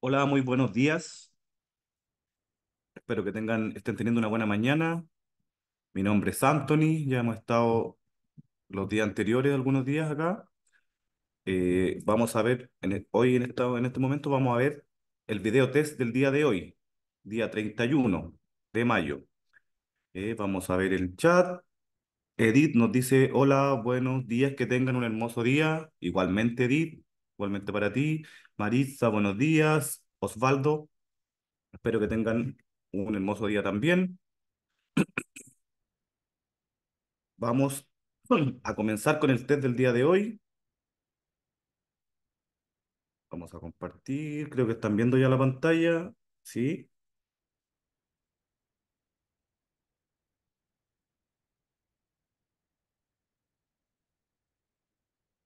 Hola, muy buenos días. Espero que tengan, estén teniendo una buena mañana. Mi nombre es Anthony, ya hemos estado los días anteriores, algunos días acá. Eh, vamos a ver, en e, hoy en, estado, en este momento vamos a ver el video test del día de hoy, día 31 de mayo. Eh, vamos a ver el chat. Edith nos dice, hola, buenos días, que tengan un hermoso día. Igualmente, Edith igualmente para ti. Marisa, buenos días. Osvaldo, espero que tengan un hermoso día también. Vamos a comenzar con el test del día de hoy. Vamos a compartir. Creo que están viendo ya la pantalla. Sí.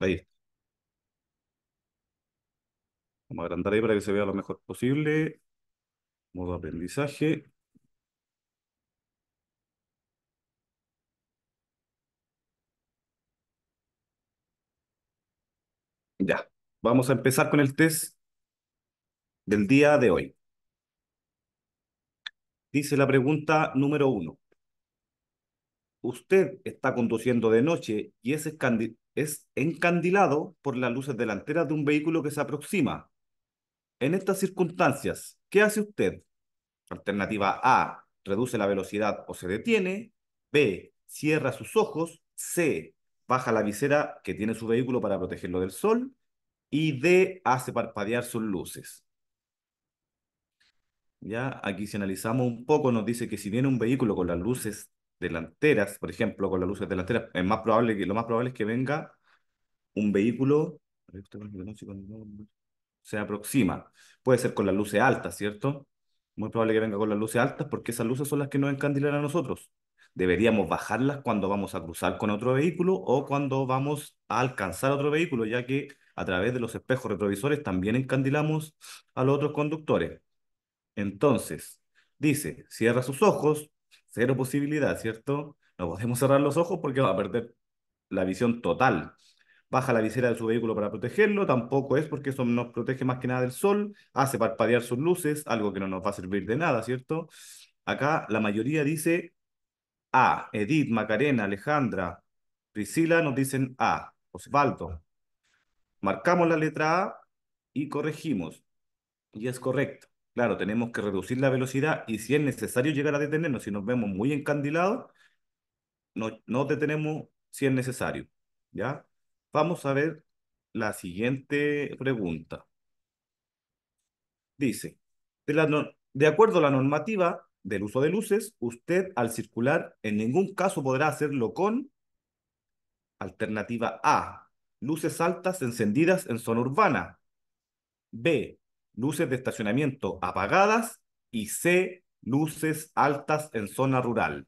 Ahí está. Vamos a agrandar ahí para que se vea lo mejor posible. Modo aprendizaje. Ya, vamos a empezar con el test del día de hoy. Dice la pregunta número uno. Usted está conduciendo de noche y es, es encandilado por las luces delanteras de un vehículo que se aproxima en estas circunstancias, ¿qué hace usted? Alternativa A, reduce la velocidad o se detiene. B, cierra sus ojos. C, baja la visera que tiene su vehículo para protegerlo del sol. Y D, hace parpadear sus luces. Ya, aquí si analizamos un poco, nos dice que si viene un vehículo con las luces delanteras, por ejemplo, con las luces delanteras, es más probable que, lo más probable es que venga un vehículo se aproxima. Puede ser con las luces altas, ¿cierto? Muy probable que venga con las luces altas porque esas luces son las que nos encandilan a nosotros. Deberíamos bajarlas cuando vamos a cruzar con otro vehículo o cuando vamos a alcanzar otro vehículo, ya que a través de los espejos retrovisores también encandilamos a los otros conductores. Entonces, dice, cierra sus ojos, cero posibilidad, ¿cierto? No podemos cerrar los ojos porque va a perder la visión total baja la visera de su vehículo para protegerlo, tampoco es porque eso nos protege más que nada del sol, hace parpadear sus luces, algo que no nos va a servir de nada, ¿cierto? Acá la mayoría dice A, Edith, Macarena, Alejandra, Priscila nos dicen A, Osvaldo. Marcamos la letra A y corregimos. Y es correcto. Claro, tenemos que reducir la velocidad y si es necesario llegar a detenernos, si nos vemos muy encandilados, no detenemos si es necesario. ¿Ya? Vamos a ver la siguiente pregunta. Dice, de, acuerdo a la normativa del uso de luces, usted al circular en ningún caso podrá hacerlo con alternativa A, luces altas encendidas en zona urbana. B, luces de estacionamiento apagadas. Y C, luces altas en zona rural.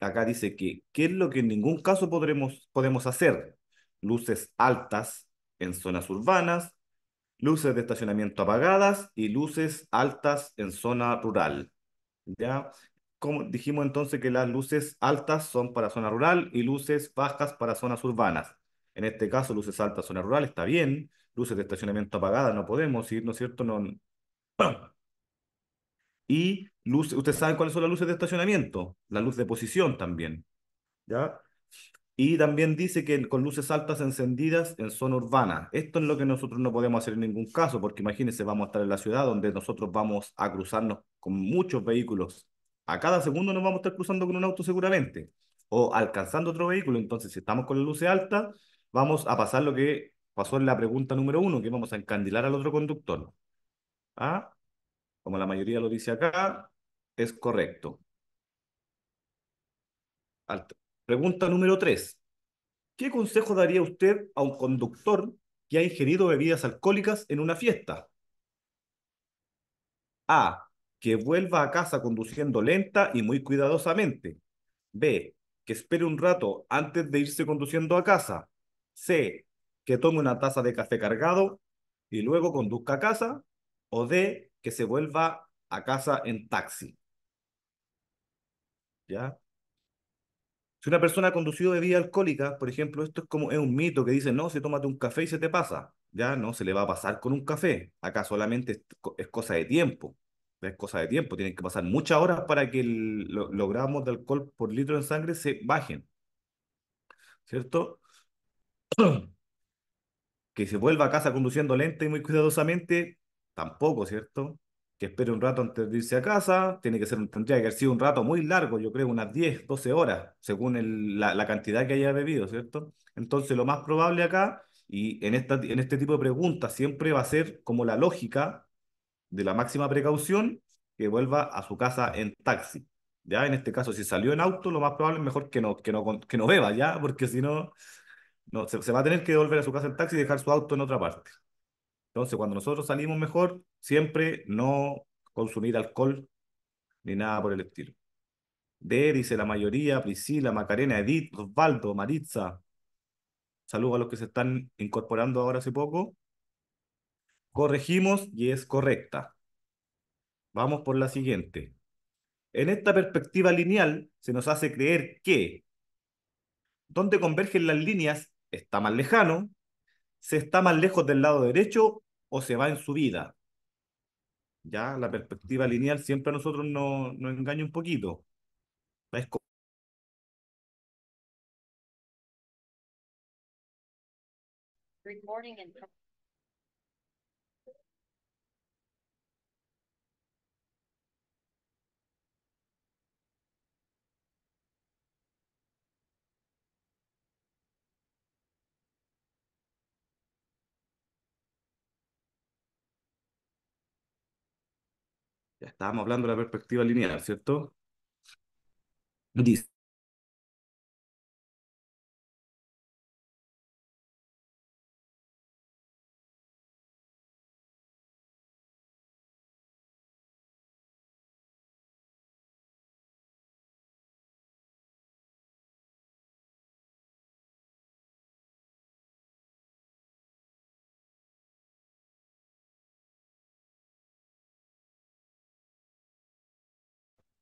Acá dice que, ¿qué es lo que en ningún caso podremos, podemos hacer? luces altas en zonas urbanas, luces de estacionamiento apagadas y luces altas en zona rural. ¿Ya? Como dijimos entonces que las luces altas son para zona rural y luces bajas para zonas urbanas. En este caso, luces altas, zona rural, está bien. Luces de estacionamiento apagadas, no podemos ir, ¿no es cierto? No... Y luces, ustedes saben cuáles son las luces de estacionamiento, la luz de posición también. ¿Ya? Y también dice que con luces altas encendidas en zona urbana. Esto es lo que nosotros no podemos hacer en ningún caso, porque imagínense, vamos a estar en la ciudad donde nosotros vamos a cruzarnos con muchos vehículos. A cada segundo nos vamos a estar cruzando con un auto seguramente, o alcanzando otro vehículo. Entonces, si estamos con la luces alta, vamos a pasar lo que pasó en la pregunta número uno, que vamos a encandilar al otro conductor. ¿Ah? Como la mayoría lo dice acá, es correcto. Alto. Pregunta número 3. ¿Qué consejo daría usted a un conductor que ha ingerido bebidas alcohólicas en una fiesta? A. Que vuelva a casa conduciendo lenta y muy cuidadosamente. B. Que espere un rato antes de irse conduciendo a casa. C. Que tome una taza de café cargado y luego conduzca a casa. O D. Que se vuelva a casa en taxi. ¿Ya? Si una persona ha conducido vía alcohólica, por ejemplo, esto es como es un mito que dice, no, se tómate un café y se te pasa. Ya no se le va a pasar con un café. Acá solamente es, cosa de tiempo. Es cosa de tiempo. Tienen que pasar muchas horas para que lo, los gramos de alcohol por litro en sangre se bajen. ¿Cierto? que se vuelva a casa conduciendo lenta y muy cuidadosamente, tampoco, ¿cierto? que espere un rato antes de irse a casa, tiene que ser un, tendría que haber sido un rato muy largo, yo creo unas 10, 12 horas, según la, cantidad que haya bebido, ¿cierto? Entonces, lo más probable acá, y en, esta, en este tipo de preguntas, siempre va a ser como la lógica de la máxima precaución que vuelva a su casa en taxi. Ya, en este caso, si salió en auto, lo más probable es mejor que no, que no, que no beba, ¿ya? Porque si no, no se va a tener que volver a su casa en taxi y dejar su auto en otra parte. Entonces, cuando nosotros salimos mejor, siempre no consumir alcohol ni nada por el estilo. De dice la mayoría, Priscila, Macarena, Edith, Osvaldo, Maritza. Saludos a los que se están incorporando ahora hace poco. Corregimos y es correcta. Vamos por la siguiente. En esta perspectiva lineal se nos hace creer que donde convergen las líneas está más lejano se está más lejos del lado derecho o se va en su vida? Ya la perspectiva lineal siempre a nosotros nos, engaña un poquito. Ya estábamos hablando de la perspectiva lineal, ¿cierto? Dice,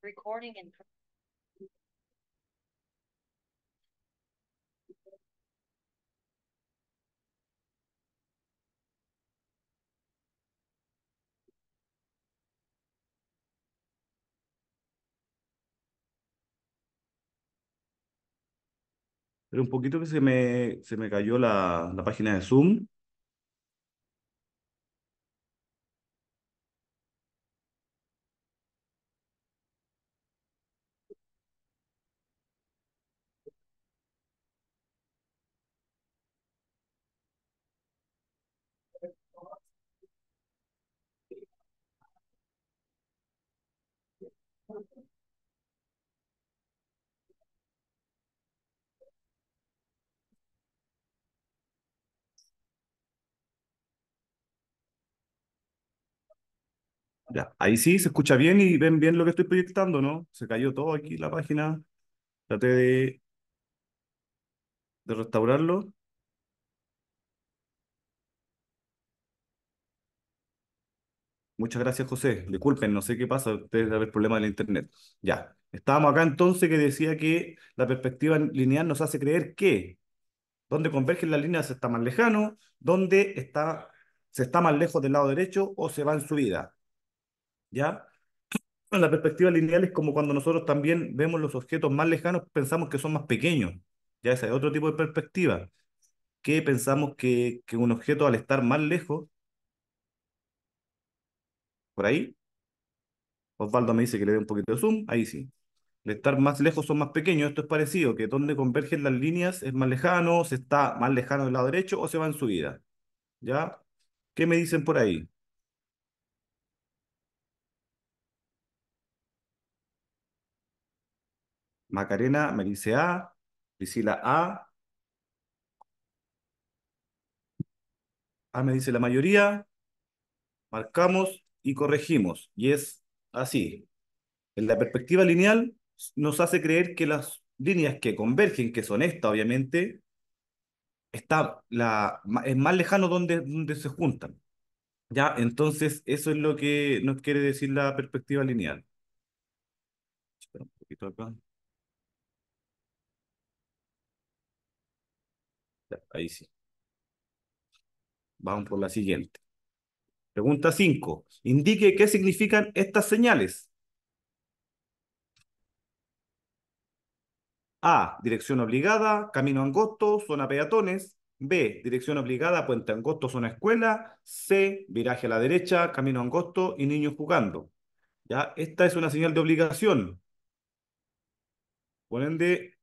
recording Pero un poquito que se me, se me cayó la, la página de Zoom. ahí sí se escucha bien y ven bien lo que estoy proyectando, ¿no? Se cayó todo aquí la página. Traté de, restaurarlo. Muchas gracias, José. Disculpen, no sé qué pasa, ustedes problemas problema del internet. Ya, estábamos acá entonces que decía que la perspectiva lineal nos hace creer que donde convergen las líneas está más lejano, donde está, se está más lejos del lado derecho o se va en subida. ¿ya? La perspectiva lineal es como cuando nosotros también vemos los objetos más lejanos, pensamos que son más pequeños, ¿ya? Ese es otro tipo de perspectiva, que pensamos que, que un objeto al estar más lejos, por ahí, Osvaldo me dice que le dé un poquito de zoom, ahí sí. Al estar más lejos son más pequeños, esto es parecido, que donde convergen las líneas es más lejano, se está más lejano del lado derecho o se va en subida. ¿Ya? ¿Qué me dicen por ahí? Macarena me dice A, Priscila A. A me dice la mayoría, marcamos y corregimos. Y es así. En la perspectiva lineal nos hace creer que las líneas que convergen, que son esta obviamente, está la, es más lejano donde, donde se juntan. ¿Ya? Entonces, eso es lo que nos quiere decir la perspectiva lineal. Espera un poquito acá. ahí sí. Vamos por la siguiente. Pregunta 5. Indique qué significan estas señales. A. Dirección obligada, camino angosto, zona peatones. B. Dirección obligada, puente angosto, zona escuela. C. Viraje a la derecha, camino angosto y niños jugando. Ya, esta es una señal de obligación. Ponen de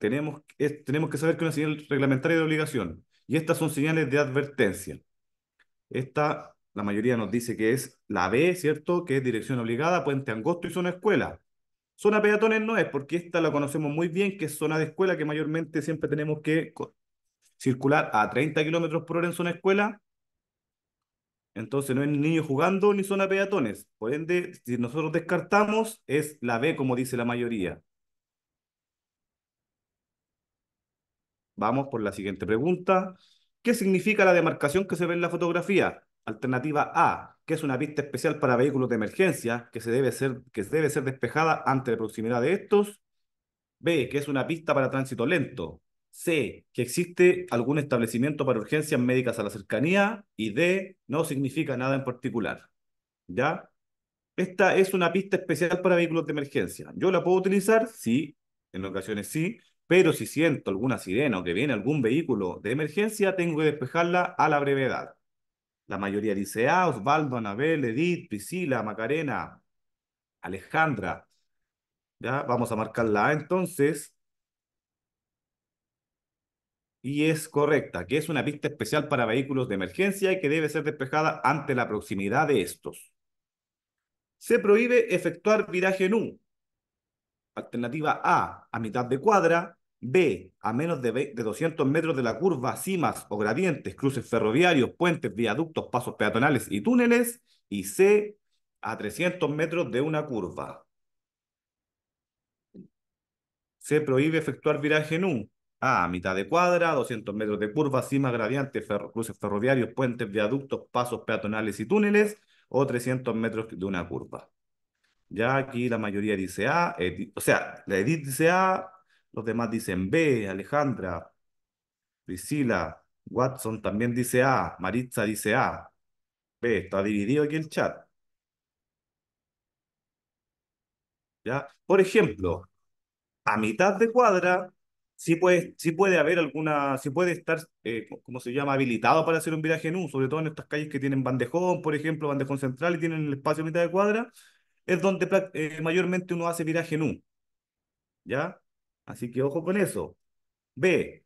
tenemos, que saber que es una señal reglamentaria de obligación. Y estas son señales de advertencia. Esta, la mayoría nos dice que es la B, ¿cierto? Que es dirección obligada, puente angosto y zona escuela. Zona peatones no es, porque esta la conocemos muy bien, que es zona de escuela, que mayormente siempre tenemos que circular a 30 kilómetros por hora en zona escuela. Entonces no es niño jugando ni zona peatones. Por ende, si nosotros descartamos, es la B, como dice la mayoría. Vamos por la siguiente pregunta. ¿Qué significa la demarcación que se ve en la fotografía? Alternativa A, que es una pista especial para vehículos de emergencia que, se debe, ser, que debe ser despejada ante la proximidad de estos. B, que es una pista para tránsito lento. C, que existe algún establecimiento para urgencias médicas a la cercanía. Y D, no significa nada en particular. ¿Ya? Esta es una pista especial para vehículos de emergencia. ¿Yo la puedo utilizar? Sí, en ocasiones sí pero si siento alguna sirena o que viene algún vehículo de emergencia, tengo que despejarla a la brevedad. La mayoría dice, A, ah, Osvaldo, Anabel, Edith, Priscila, Macarena, Alejandra. Ya, vamos a marcarla. A entonces. Y es correcta, que es una pista especial para vehículos de emergencia y que debe ser despejada ante la proximidad de estos. Se prohíbe efectuar viraje en U. Alternativa A, a mitad de cuadra. B, a menos de, 200 metros de la curva, cimas o gradientes, cruces ferroviarios, puentes, viaductos, pasos peatonales y túneles. Y C, a 300 metros de una curva. Se prohíbe efectuar viraje en un A, mitad de cuadra, 200 metros de curva, cimas, gradientes, cruces ferroviarios, puentes, viaductos, pasos peatonales y túneles. O 300 metros de una curva. Ya aquí la mayoría dice A, o sea, la edit dice A, los demás dicen B, Alejandra, Priscila, Watson también dice A, Maritza dice A. B, está dividido aquí el chat. ¿Ya? Por ejemplo, a mitad de cuadra, sí puede, puede haber alguna, si puede estar, eh, cómo como se llama?, habilitado para hacer un viraje en U, sobre todo en estas calles que tienen bandejón, por ejemplo, bandejón central y tienen el espacio a mitad de cuadra, es donde eh, mayormente uno hace viraje en U. ¿Ya? Así que ojo con eso. B.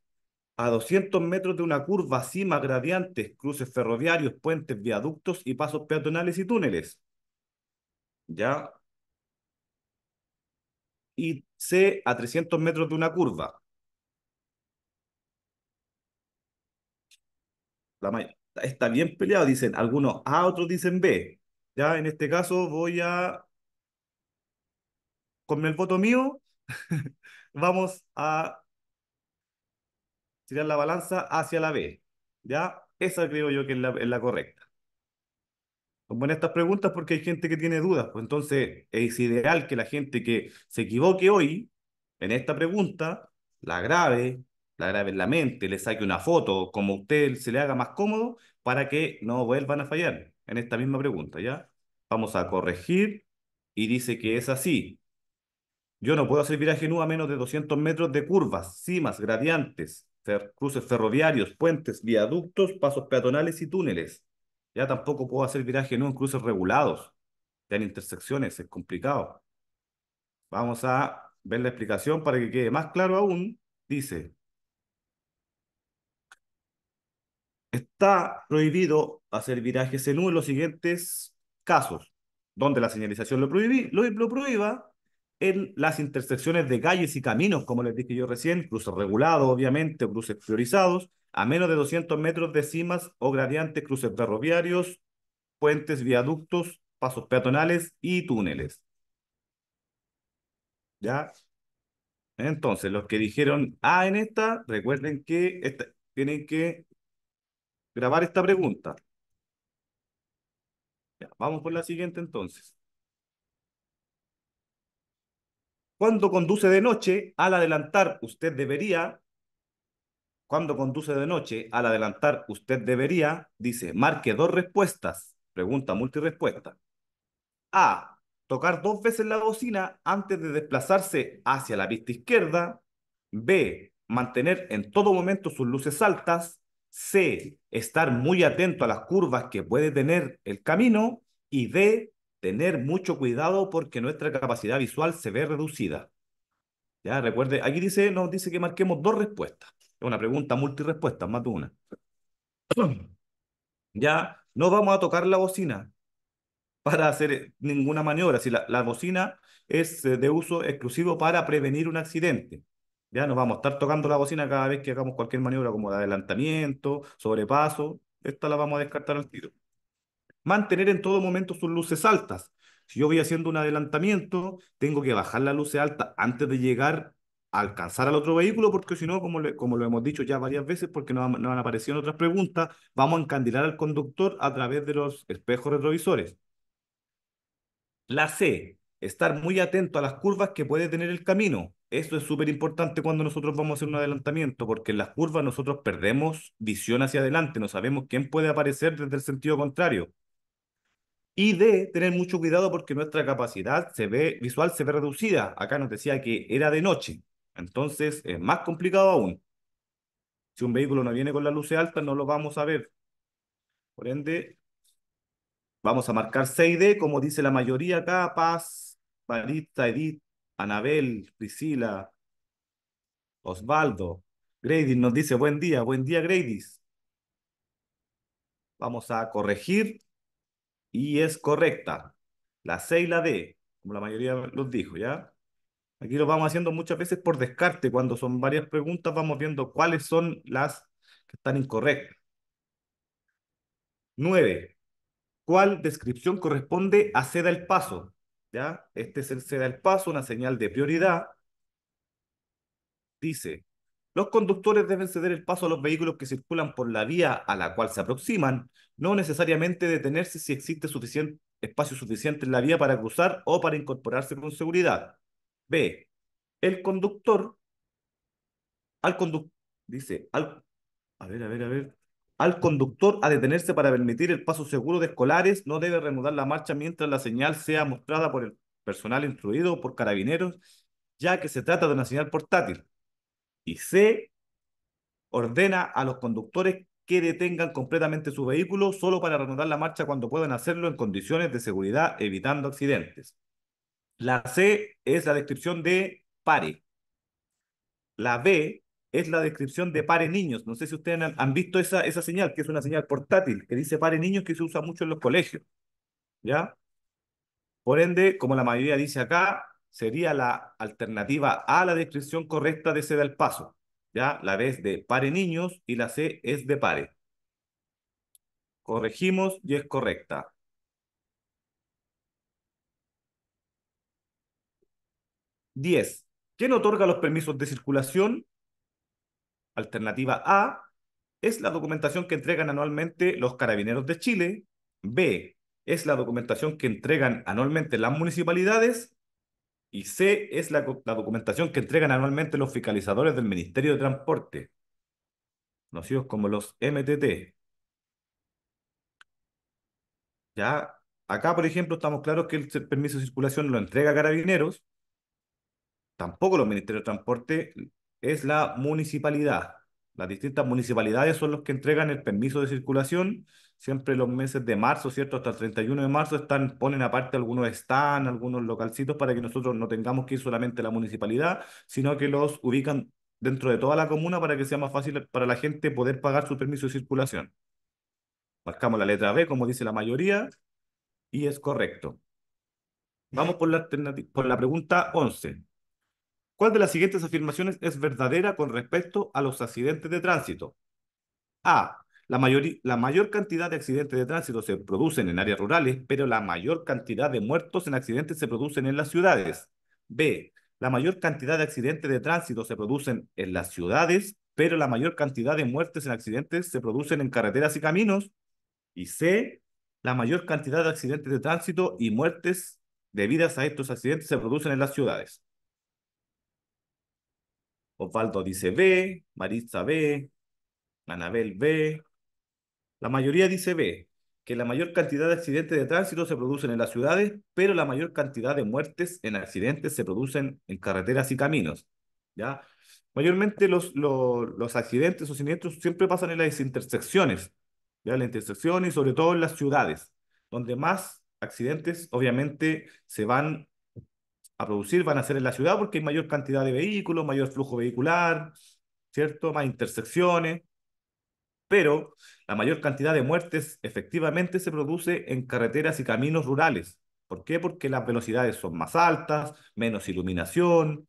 A 200 metros de una curva, cima, gradientes, cruces ferroviarios, puentes, viaductos y pasos peatonales y túneles. ¿Ya? Y C. A 300 metros de una curva. La está bien peleado, dicen algunos A, otros dicen B. Ya, en este caso voy a... Con el voto mío, vamos a tirar la balanza hacia la B. ¿Ya? Esa creo yo que es la, correcta. Son buenas estas preguntas porque hay gente que tiene dudas. Pues entonces es ideal que la gente que se equivoque hoy en esta pregunta la grave, la grave en la mente, le saque una foto, como a usted se le haga más cómodo, para que no vuelvan a fallar en esta misma pregunta, ¿ya? Vamos a corregir y dice que es así. Yo no puedo hacer viraje NU a menos de 200 metros de curvas, cimas, gradientes, cruces ferroviarios, puentes, viaductos, pasos peatonales y túneles. Ya tampoco puedo hacer viraje en en cruces regulados, ya en intersecciones, es complicado. Vamos a ver la explicación para que quede más claro aún. Dice, está prohibido hacer virajes en en los siguientes casos, donde la señalización lo, prohibí, lo prohíba, en las intersecciones de calles y caminos, como les dije yo recién, cruces regulados, obviamente, cruces priorizados, a menos de 200 metros de cimas o gradientes, cruces ferroviarios, puentes, viaductos, pasos peatonales y túneles. ¿Ya? Entonces, los que dijeron A ah, en esta, recuerden que tienen que grabar esta pregunta. vamos por la siguiente entonces. Cuando conduce de noche, al adelantar, usted debería. Cuando conduce de noche, al adelantar, usted debería, dice, marque dos respuestas. Pregunta multirespuesta. A. Tocar dos veces la bocina antes de desplazarse hacia la pista izquierda. B. Mantener en todo momento sus luces altas. C. Estar muy atento a las curvas que puede tener el camino. Y D tener mucho cuidado porque nuestra capacidad visual se ve reducida. Ya, recuerde, aquí dice, nos dice que marquemos dos respuestas. Es una pregunta multirespuesta, más de una. Ya, no vamos a tocar la bocina para hacer ninguna maniobra. Si la, la bocina es de uso exclusivo para prevenir un accidente. Ya no vamos a estar tocando la bocina cada vez que hagamos cualquier maniobra como de adelantamiento, sobrepaso. Esta la vamos a descartar al tiro mantener en todo momento sus luces altas. Si yo voy haciendo un adelantamiento, tengo que bajar la luz alta antes de llegar a alcanzar al otro vehículo, porque si no, como, como lo hemos dicho ya varias veces, porque nos, nos han aparecido en otras preguntas, vamos a encandilar al conductor a través de los espejos retrovisores. La C, estar muy atento a las curvas que puede tener el camino. esto es súper importante cuando nosotros vamos a hacer un adelantamiento, porque en las curvas nosotros perdemos visión hacia adelante, no sabemos quién puede aparecer desde el sentido contrario. Y de tener mucho cuidado porque nuestra capacidad se ve, visual se ve reducida. Acá nos decía que era de noche. Entonces es más complicado aún. Si un vehículo no viene con la luz alta no lo vamos a ver. Por ende, vamos a marcar 6D, como dice la mayoría acá. Paz, Marita, Edith, Anabel, Priscila, Osvaldo. Grady nos dice, buen día, buen día, Grady. Vamos a corregir y es correcta. La C y la D, como la mayoría los dijo, ¿ya? Aquí lo vamos haciendo muchas veces por descarte. Cuando son varias preguntas, vamos viendo cuáles son las que están incorrectas. 9. ¿Cuál descripción corresponde a ceda el paso? ¿Ya? Este es el ceda el paso, una señal de prioridad. Dice, los conductores deben ceder el paso a los vehículos que circulan por la vía a la cual se aproximan, no necesariamente detenerse si existe espacio suficiente en la vía para cruzar o para incorporarse con seguridad. B. El conductor al conductor dice al a ver, a ver, a ver. Al conductor a detenerse para permitir el paso seguro de escolares, no debe reanudar la marcha mientras la señal sea mostrada por el personal instruido por carabineros, ya que se trata de una señal portátil y C, ordena a los conductores que detengan completamente su vehículo solo para reanudar la marcha cuando puedan hacerlo en condiciones de seguridad, evitando accidentes. La C es la descripción de pare. La B es la descripción de pare niños. No sé si ustedes han, visto esa, esa señal, que es una señal portátil, que dice pare niños, que se usa mucho en los colegios. ¿Ya? Por ende, como la mayoría dice acá, sería la alternativa A la descripción correcta de C del paso. ¿ya? La B es de pare niños y la C es de pare. Corregimos y es correcta. Diez. ¿Quién otorga los permisos de circulación? Alternativa A es la documentación que entregan anualmente los carabineros de Chile. B es la documentación que entregan anualmente las municipalidades y C es la, documentación que entregan anualmente los fiscalizadores del Ministerio de Transporte, conocidos como los MTT. Ya acá, por ejemplo, estamos claros que el permiso de circulación lo entrega Carabineros, tampoco los Ministerios de Transporte, es la municipalidad. Las distintas municipalidades son los que entregan el permiso de circulación siempre los meses de marzo, ¿cierto? Hasta el 31 de marzo están, ponen aparte algunos stands, algunos localcitos para que nosotros no tengamos que ir solamente a la municipalidad, sino que los ubican dentro de toda la comuna para que sea más fácil para la gente poder pagar su permiso de circulación. Marcamos la letra B, como dice la mayoría, y es correcto. Vamos por la, por la pregunta 11. ¿Cuál de las siguientes afirmaciones es verdadera con respecto a los accidentes de tránsito? A. La mayor, la mayor cantidad de accidentes de tránsito se producen en áreas rurales, pero la mayor cantidad de muertos en accidentes se producen en las ciudades. B. La mayor cantidad de accidentes de tránsito se producen en las ciudades, pero la mayor cantidad de muertes en accidentes se producen en carreteras y caminos. Y C. La mayor cantidad de accidentes de tránsito y muertes debidas a estos accidentes se producen en las ciudades. Osvaldo dice B, Marisa B, Anabel B, la mayoría dice B, que la mayor cantidad de accidentes de tránsito se producen en las ciudades, pero la mayor cantidad de muertes en accidentes se producen en carreteras y caminos. ¿ya? Mayormente los, los, accidentes o siniestros siempre pasan en las intersecciones, ¿ya? las intersecciones y sobre todo en las ciudades, donde más accidentes obviamente se van a producir, van a ser en la ciudad porque hay mayor cantidad de vehículos, mayor flujo vehicular, ¿cierto? Más intersecciones pero la mayor cantidad de muertes efectivamente se produce en carreteras y caminos rurales. ¿Por qué? Porque las velocidades son más altas, menos iluminación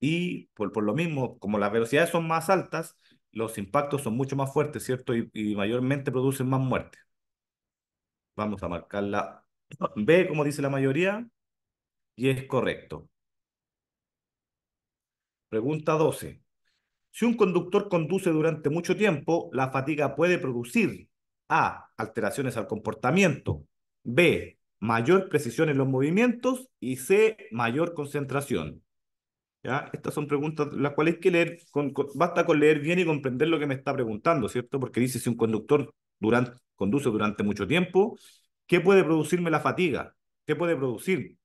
y por, lo mismo, como las velocidades son más altas, los impactos son mucho más fuertes, ¿cierto? Y, y mayormente producen más muertes. Vamos a marcar la B, como dice la mayoría, y es correcto. Pregunta 12. Si un conductor conduce durante mucho tiempo, la fatiga puede producir A. Alteraciones al comportamiento. B. Mayor precisión en los movimientos. Y C. Mayor concentración. ¿Ya? Estas son preguntas las cuales hay que leer. basta con leer bien y comprender lo que me está preguntando, ¿cierto? Porque dice si un conductor durante, conduce durante mucho tiempo, ¿qué puede producirme la fatiga? ¿Qué puede producir?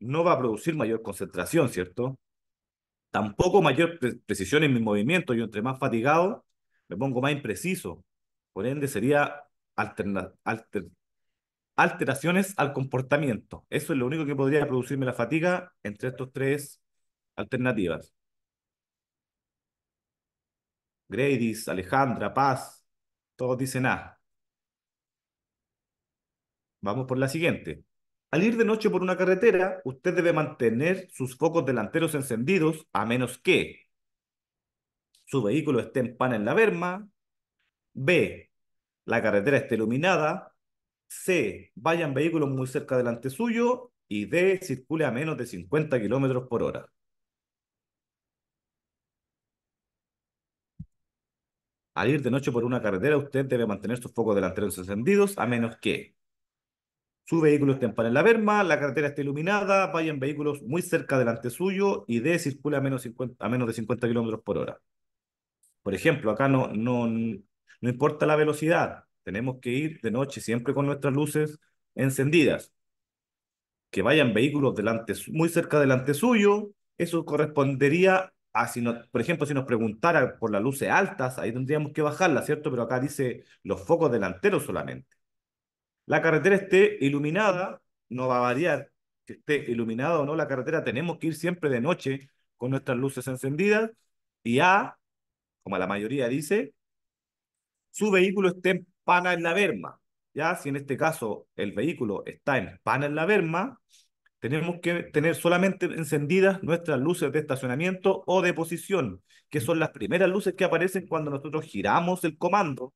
No va a producir mayor concentración, ¿cierto? tampoco mayor precisión en mis movimientos. Yo entre más fatigado, me pongo más impreciso. Por ende, sería alteraciones al comportamiento. Eso es lo único que podría producirme la fatiga entre estas tres alternativas. Grady's, Alejandra, Paz, todos dicen A. Vamos por la siguiente. Al ir de noche por una carretera, usted debe mantener sus focos delanteros encendidos a menos que su vehículo esté en pan en la berma, B, la carretera esté iluminada, C, vayan vehículos muy cerca delante suyo y D, circule a menos de 50 kilómetros por hora. Al ir de noche por una carretera, usted debe mantener sus focos delanteros encendidos a menos que su vehículo esté en la verma, la carretera está iluminada, vayan vehículos muy cerca delante suyo y D circule a menos, 50, a menos de 50 kilómetros por hora. Por ejemplo, acá no, no, importa la velocidad, tenemos que ir de noche siempre con nuestras luces encendidas. Que vayan vehículos delante, muy cerca delante suyo, eso correspondería a, si no, por ejemplo, si nos preguntara por las luces altas, ahí tendríamos que bajarlas, ¿cierto? Pero acá dice los focos delanteros solamente la carretera esté iluminada, no va a variar que esté iluminada o no la carretera, tenemos que ir siempre de noche con nuestras luces encendidas y A, como la mayoría dice, su vehículo esté en pana en la verma. Ya, si en este caso el vehículo está en pana en la verma, tenemos que tener solamente encendidas nuestras luces de estacionamiento o de posición, que son las primeras luces que aparecen cuando nosotros giramos el comando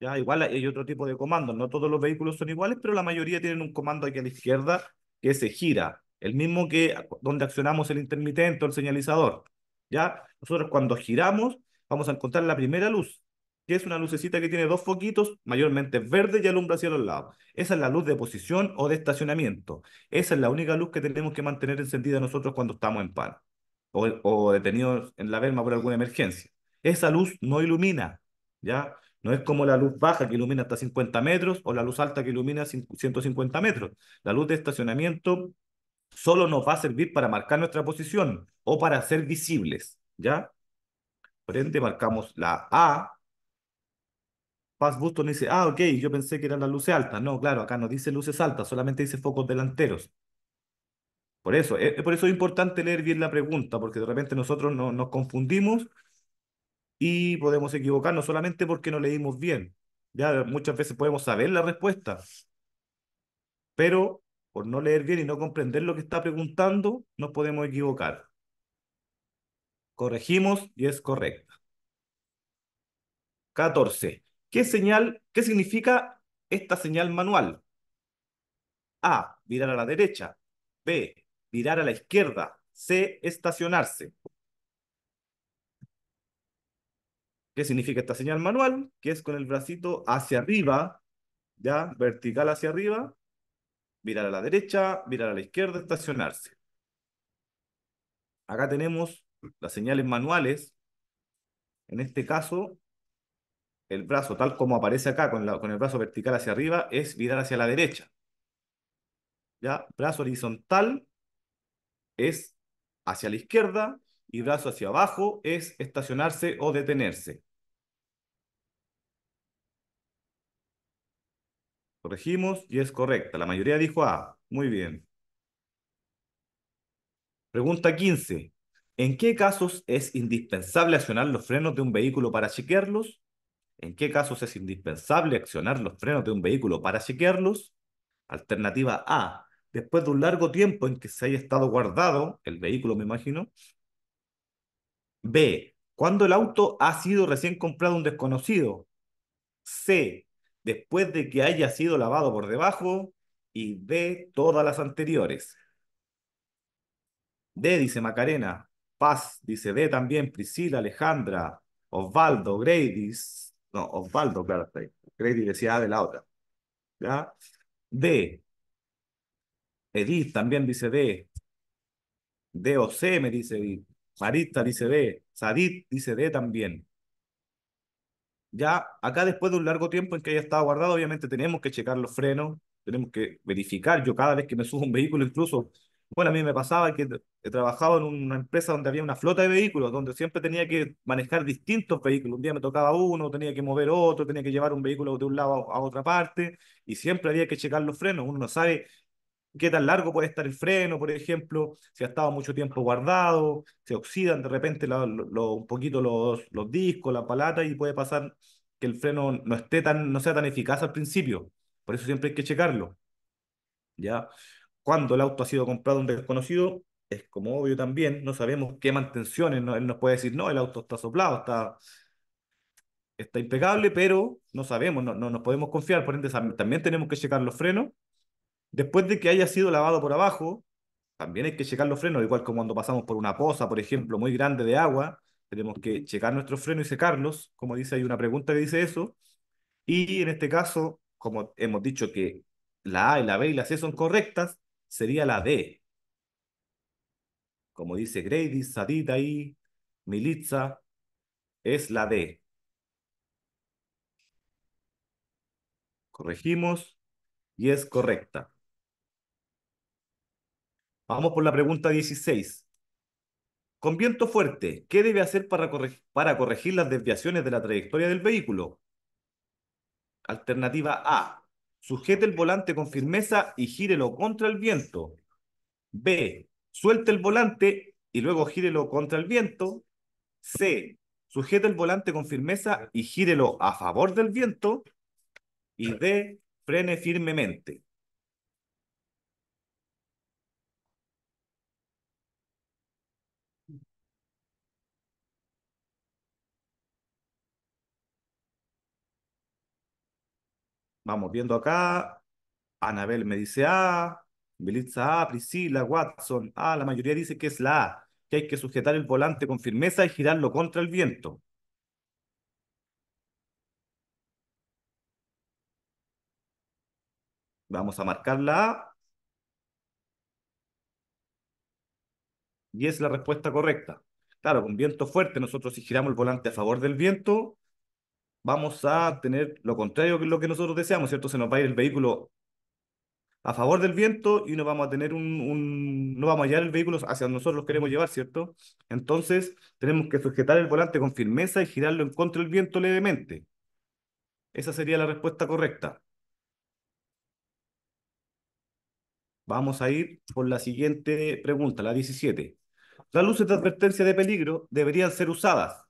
ya, igual hay otro tipo de comandos, no todos los vehículos son iguales, pero la mayoría tienen un comando aquí a la izquierda que se gira, el mismo que donde accionamos el intermitente o el señalizador. Ya, nosotros cuando giramos vamos a encontrar la primera luz, que es una lucecita que tiene dos foquitos, mayormente verde y alumbra hacia los lados. Esa es la luz de posición o de estacionamiento. Esa es la única luz que tenemos que mantener encendida nosotros cuando estamos en paro o, o detenidos en la verma por alguna emergencia. Esa luz no ilumina, ¿ya? No es como la luz baja que ilumina hasta 50 metros o la luz alta que ilumina 150 metros. La luz de estacionamiento solo nos va a servir para marcar nuestra posición o para ser visibles, ¿ya? Por ende, marcamos la A. Paz Buston dice, ah, ok, yo pensé que eran las luces altas. No, claro, acá no dice luces altas, solamente dice focos delanteros. Por eso, eh, por eso es importante leer bien la pregunta, porque de repente nosotros nos confundimos y podemos equivocarnos solamente porque no leímos bien. Ya muchas veces podemos saber la respuesta, pero por no leer bien y no comprender lo que está preguntando, nos podemos equivocar. Corregimos y es correcta. 14. ¿Qué señal, qué significa esta señal manual? A. Virar a la derecha. B. Virar a la izquierda. C. Estacionarse. ¿Qué significa esta señal manual? Que es con el bracito hacia arriba, ya, vertical hacia arriba, mirar a la derecha, mirar a la izquierda, estacionarse. Acá tenemos las señales manuales. En este caso, el brazo, tal como aparece acá, con, con el brazo vertical hacia arriba, es virar hacia la derecha. ¿Ya? Brazo horizontal es hacia la izquierda y brazo hacia abajo es estacionarse o detenerse. Corregimos y es correcta. La mayoría dijo A. Ah, muy bien. Pregunta 15. ¿En qué casos es indispensable accionar los frenos de un vehículo para chequearlos? ¿En qué casos es indispensable accionar los frenos de un vehículo para chequearlos? Alternativa A. Después de un largo tiempo en que se haya estado guardado el vehículo, me imagino. B. Cuando el auto ha sido recién comprado un desconocido. C después de que haya sido lavado por debajo y ve todas las anteriores. D, dice Macarena. Paz, dice D también. Priscila, Alejandra, Osvaldo, Grady. No, Osvaldo, claro, decía A de la otra. ¿Ya? D. Edith también dice D. D o C me dice D. Marita dice D. Sadit dice D también ya acá después de un largo tiempo en que haya estado guardado, obviamente tenemos que checar los frenos, tenemos que verificar. Yo cada vez que me subo un vehículo, incluso, bueno, a mí me pasaba que he trabajado en una empresa donde había una flota de vehículos, donde siempre tenía que manejar distintos vehículos. Un día me tocaba uno, tenía que mover otro, tenía que llevar un vehículo de un lado a otra parte, y siempre había que checar los frenos. Uno no sabe qué tan largo puede estar el freno, por ejemplo, si ha estado mucho tiempo guardado, se oxidan de repente un poquito los, discos, la palata, y puede pasar que el freno no, esté tan, no sea tan eficaz al principio. Por eso siempre hay que checarlo. ¿Ya? Cuando el auto ha sido comprado a un desconocido, es como obvio también, no sabemos qué mantenciones, él nos puede decir, no, el auto está soplado, está, impecable, pero no sabemos, no, no nos podemos confiar, por ende también tenemos que checar los frenos Después de que haya sido lavado por abajo, también hay que checar los frenos, igual como cuando pasamos por una poza, por ejemplo, muy grande de agua, tenemos que checar nuestros frenos y secarlos, como dice, hay una pregunta que dice eso. Y en este caso, como hemos dicho que la A la B y la C son correctas, sería la D. Como dice Grady, Sadita y Militza, es la D. Corregimos y es correcta. Vamos por la pregunta 16. Con viento fuerte, ¿qué debe hacer para, corregir, las desviaciones de la trayectoria del vehículo? Alternativa A. Sujete el volante con firmeza y gírelo contra el viento. B. Suelte el volante y luego gírelo contra el viento. C. Sujete el volante con firmeza y gírelo a favor del viento. Y D. Frene firmemente. Vamos viendo acá. Anabel me dice A. Ah, Belitza A. Ah, Priscila, Watson A. Ah, la mayoría dice que es la A. Que hay que sujetar el volante con firmeza y girarlo contra el viento. Vamos a marcar la A. Y es la respuesta correcta. Claro, con viento fuerte, nosotros si giramos el volante a favor del viento, vamos a tener lo contrario que lo que nosotros deseamos, ¿cierto? Se nos va a ir el vehículo a favor del viento y no vamos a tener un, no vamos a llevar el vehículo hacia donde nosotros los queremos llevar, ¿cierto? Entonces, tenemos que sujetar el volante con firmeza y girarlo en contra del viento levemente. Esa sería la respuesta correcta. Vamos a ir por la siguiente pregunta, la 17. Las luces de advertencia de peligro deberían ser usadas.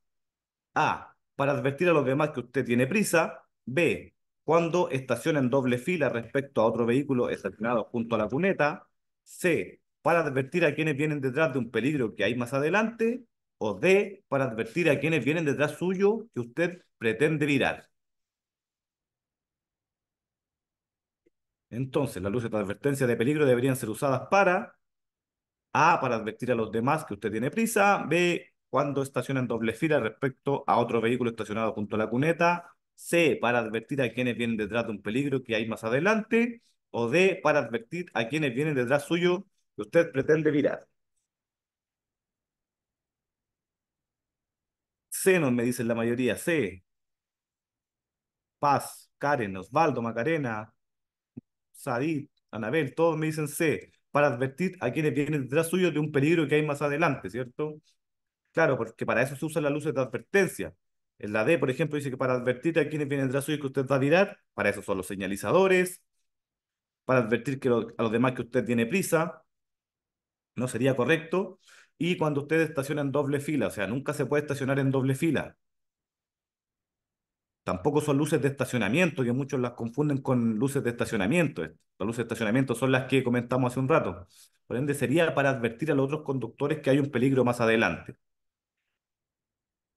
A para advertir a los demás que usted tiene prisa. B, cuando estaciona en doble fila respecto a otro vehículo estacionado junto a la cuneta. C, para advertir a quienes vienen detrás de un peligro que hay más adelante. O D, para advertir a quienes vienen detrás suyo que usted pretende virar. Entonces, las luces de advertencia de peligro deberían ser usadas para A, para advertir a los demás que usted tiene prisa, B, cuando estaciona doble fila respecto a otro vehículo estacionado junto a la cuneta. C, para advertir a quienes vienen detrás de un peligro que hay más adelante. O D, para advertir a quienes vienen detrás suyo que usted pretende virar. C, nos me dicen la mayoría. C. Paz, Karen, Osvaldo, Macarena, Sadit, Anabel, todos me dicen C. Para advertir a quienes vienen detrás suyo de un peligro que hay más adelante, ¿cierto? Claro, porque para eso se usan las luces de advertencia. En la D, por ejemplo, dice que para advertir a quienes tras suyo que usted va a virar, para eso son los señalizadores, para advertir que a los demás que usted tiene prisa, no sería correcto. Y cuando usted estaciona en doble fila, o sea, nunca se puede estacionar en doble fila. Tampoco son luces de estacionamiento, que muchos las confunden con luces de estacionamiento. Las luces de estacionamiento son las que comentamos hace un rato. Por ende, sería para advertir a los otros conductores que hay un peligro más adelante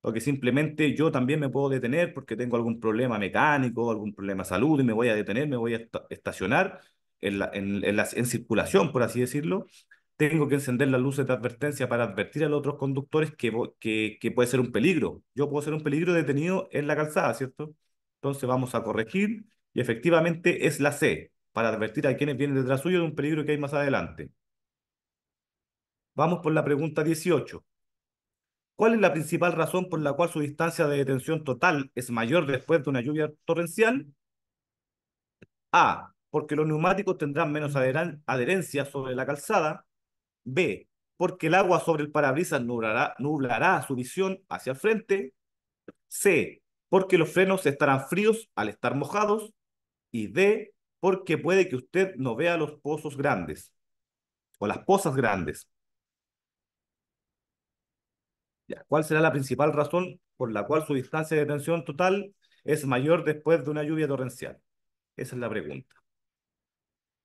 porque simplemente yo también me puedo detener porque tengo algún problema mecánico, algún problema de salud y me voy a detener, me voy a estacionar en, en, en, circulación, por así decirlo. Tengo que encender las luces de advertencia para advertir a los otros conductores que, que, que puede ser un peligro. Yo puedo ser un peligro detenido en la calzada, ¿cierto? Entonces vamos a corregir y efectivamente es la C, para advertir a quienes vienen detrás suyo de un peligro que hay más adelante. Vamos por la pregunta 18. ¿Cuál es la principal razón por la cual su distancia de detención total es mayor después de una lluvia torrencial? A. Porque los neumáticos tendrán menos adherencia sobre la calzada. B. Porque el agua sobre el parabrisas nublará, nublará su visión hacia el frente. C. Porque los frenos estarán fríos al estar mojados. Y D. Porque puede que usted no vea los pozos grandes o las pozas grandes. ¿Cuál será la principal razón por la cual su distancia de tensión total es mayor después de una lluvia torrencial? Esa es la pregunta.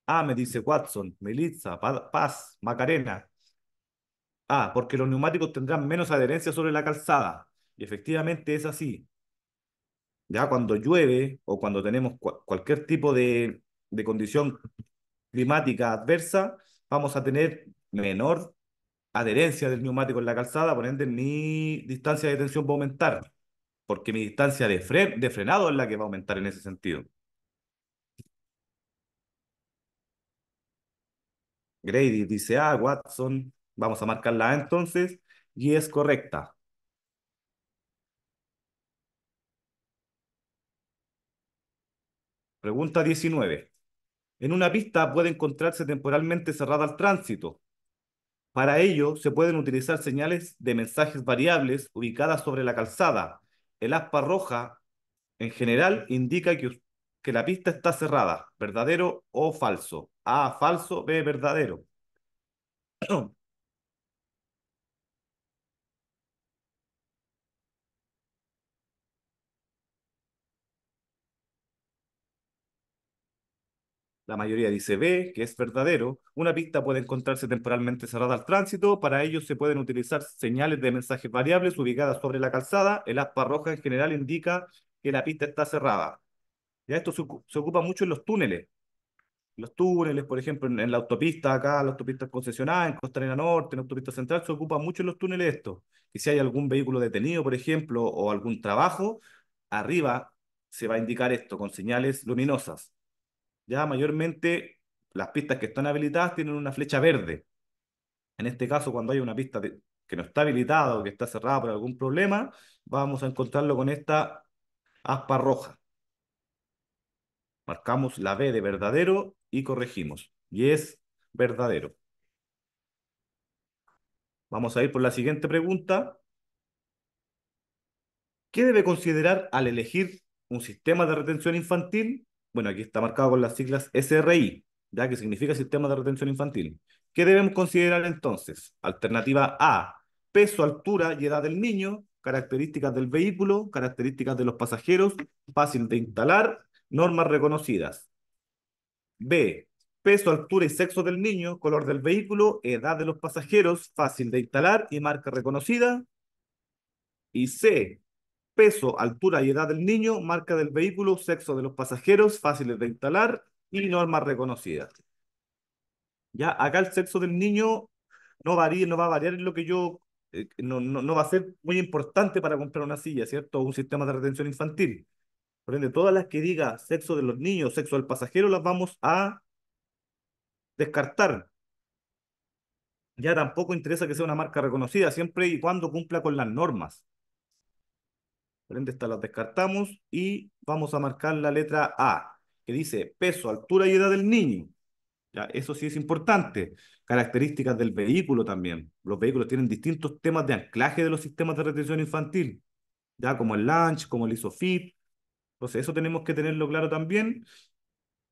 Ah, me dice Watson, Melitza, Paz, Macarena. Ah, porque los neumáticos tendrán menos adherencia sobre la calzada. Y efectivamente es así. Ya cuando llueve o cuando tenemos cualquier tipo de, de condición climática adversa, vamos a tener menor adherencia del neumático en la calzada, por ende mi distancia de tensión va a aumentar, porque mi distancia de, de frenado es la que va a aumentar en ese sentido. Grady dice, ah, Watson, vamos a marcarla entonces, y es correcta. Pregunta 19. En una pista puede encontrarse temporalmente cerrada al tránsito, para ello, se pueden utilizar señales de mensajes variables ubicadas sobre la calzada. El aspa roja, en general, indica que, que la pista está cerrada, verdadero o falso. A, falso, B, verdadero. La mayoría dice B, que es verdadero. Una pista puede encontrarse temporalmente cerrada al tránsito. Para ello se pueden utilizar señales de mensajes variables ubicadas sobre la calzada. El aspa roja en general indica que la pista está cerrada. Ya esto se, ocupa mucho en los túneles. Los túneles, por ejemplo, en, la autopista acá, la autopista concesionada, en Costa Arena Norte, en la autopista central, se ocupa mucho en los túneles esto. Y si hay algún vehículo detenido, por ejemplo, o algún trabajo, arriba se va a indicar esto con señales luminosas ya mayormente las pistas que están habilitadas tienen una flecha verde. En este caso, cuando hay una pista que no está habilitada o que está cerrada por algún problema, vamos a encontrarlo con esta aspa roja. Marcamos la B de verdadero y corregimos. Y es verdadero. Vamos a ir por la siguiente pregunta. ¿Qué debe considerar al elegir un sistema de retención infantil? bueno, aquí está marcado con las siglas SRI, ya que significa Sistema de Retención Infantil. ¿Qué debemos considerar entonces? Alternativa A, peso, altura y edad del niño, características del vehículo, características de los pasajeros, fácil de instalar, normas reconocidas. B, peso, altura y sexo del niño, color del vehículo, edad de los pasajeros, fácil de instalar y marca reconocida. Y C, peso, altura y edad del niño, marca del vehículo, sexo de los pasajeros, fáciles de instalar y normas reconocidas. Ya, acá el sexo del niño no varía, no va a variar en lo que yo, eh, no, no, no, va a ser muy importante para comprar una silla, ¿cierto? Un sistema de retención infantil. Por ende, todas las que diga sexo de los niños, sexo del pasajero, las vamos a descartar. Ya tampoco interesa que sea una marca reconocida, siempre y cuando cumpla con las normas. Por estas las descartamos y vamos a marcar la letra A, que dice peso, altura y edad del niño. Ya, eso sí es importante. Características del vehículo también. Los vehículos tienen distintos temas de anclaje de los sistemas de retención infantil, ya como el lunch, como el ISOFIT. Entonces, eso tenemos que tenerlo claro también.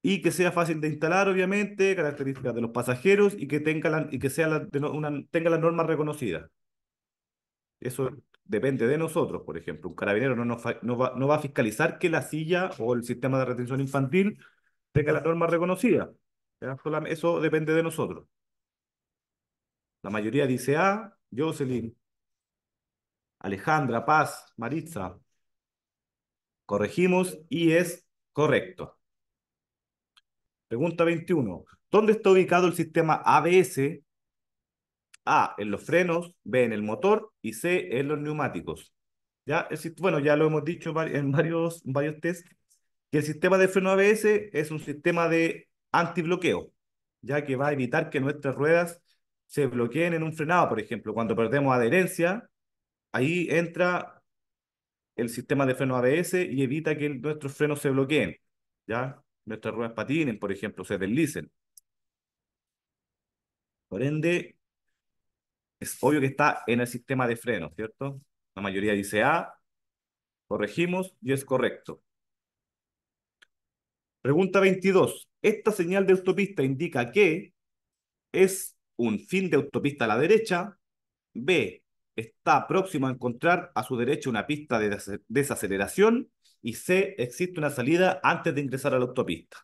Y que sea fácil de instalar, obviamente, características de los pasajeros y que tenga, la, y que sea una, tenga las normas reconocidas. Eso depende de nosotros, por ejemplo. Un carabinero no, no, va, a fiscalizar que la silla o el sistema de retención infantil tenga la norma reconocida. Eso depende de nosotros. La mayoría dice A, ah, Jocelyn, Alejandra, Paz, Maritza. Corregimos y es correcto. Pregunta 21. ¿Dónde está ubicado el sistema ABS a, en los frenos, B, en el motor y C, en los neumáticos. ¿Ya? bueno, ya lo hemos dicho en varios, varios tests, que el sistema de freno ABS es un sistema de antibloqueo, ya que va a evitar que nuestras ruedas se bloqueen en un frenado, por ejemplo. Cuando perdemos adherencia, ahí entra el sistema de freno ABS y evita que nuestros frenos se bloqueen, ¿ya? Nuestras ruedas patinen, por ejemplo, se deslicen. Por ende, es obvio que está en el sistema de freno, ¿cierto? La mayoría dice A, corregimos y es correcto. Pregunta 22. Esta señal de autopista indica que es un fin de autopista a la derecha, B, está próximo a encontrar a su derecha una pista de desaceleración y C, existe una salida antes de ingresar a la autopista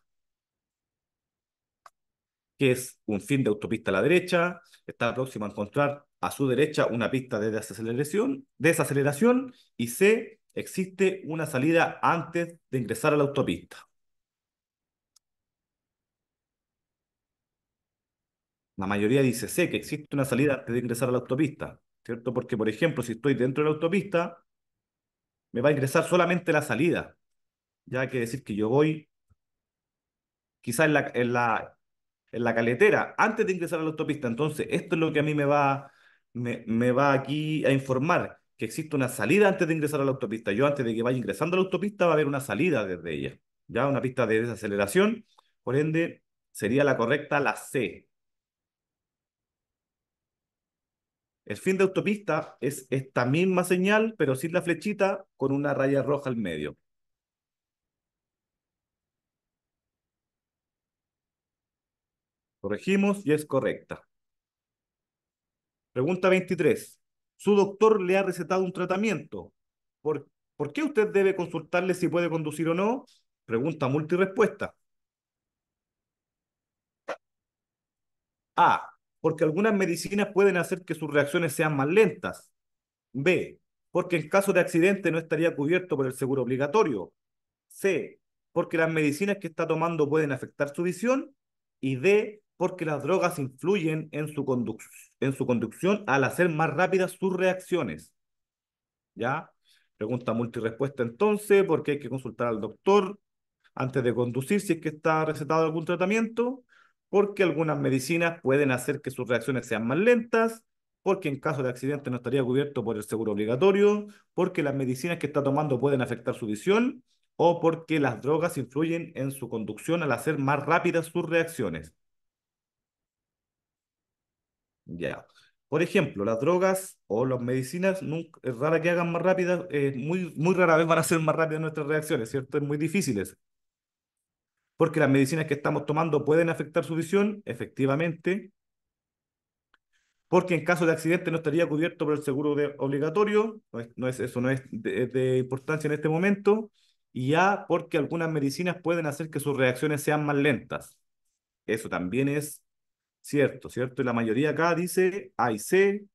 que es un fin de autopista a la derecha, está próximo a encontrar a su derecha una pista de desaceleración, desaceleración y C, existe una salida antes de ingresar a la autopista. La mayoría dice C, que existe una salida antes de ingresar a la autopista, ¿cierto? Porque, por ejemplo, si estoy dentro de la autopista, me va a ingresar solamente la salida. Ya hay que decir que yo voy quizás en la, en la caletera antes de ingresar a la autopista. Entonces, esto es lo que a mí me va, me, va aquí a informar, que existe una salida antes de ingresar a la autopista. Yo antes de que vaya ingresando a la autopista va a haber una salida desde ella, ya una pista de desaceleración. Por ende, sería la correcta la C. El fin de autopista es esta misma señal, pero sin la flechita, con una raya roja al medio. Corregimos y es correcta. Pregunta 23. Su doctor le ha recetado un tratamiento. ¿Por, qué usted debe consultarle si puede conducir o no? Pregunta multirespuesta. A. Porque algunas medicinas pueden hacer que sus reacciones sean más lentas. B. Porque en caso de accidente no estaría cubierto por el seguro obligatorio. C. Porque las medicinas que está tomando pueden afectar su visión. Y D porque las drogas influyen en su, en su conducción al hacer más rápidas sus reacciones. ¿Ya? Pregunta multirespuesta entonces, porque hay que consultar al doctor antes de conducir si es que está recetado algún tratamiento, porque algunas medicinas pueden hacer que sus reacciones sean más lentas, porque en caso de accidente no estaría cubierto por el seguro obligatorio, porque las medicinas que está tomando pueden afectar su visión o porque las drogas influyen en su conducción al hacer más rápidas sus reacciones. Por ejemplo, las drogas o las medicinas es rara que hagan más rápidas, muy, muy rara vez van a ser más rápidas nuestras reacciones, ¿cierto? Es muy difícil Porque las medicinas que estamos tomando pueden afectar su visión, efectivamente, porque en caso de accidente no estaría cubierto por el seguro obligatorio, no es, eso no es de, importancia en este momento, y ya porque algunas medicinas pueden hacer que sus reacciones sean más lentas. Eso también es Cierto, cierto. Y la mayoría acá dice A y C.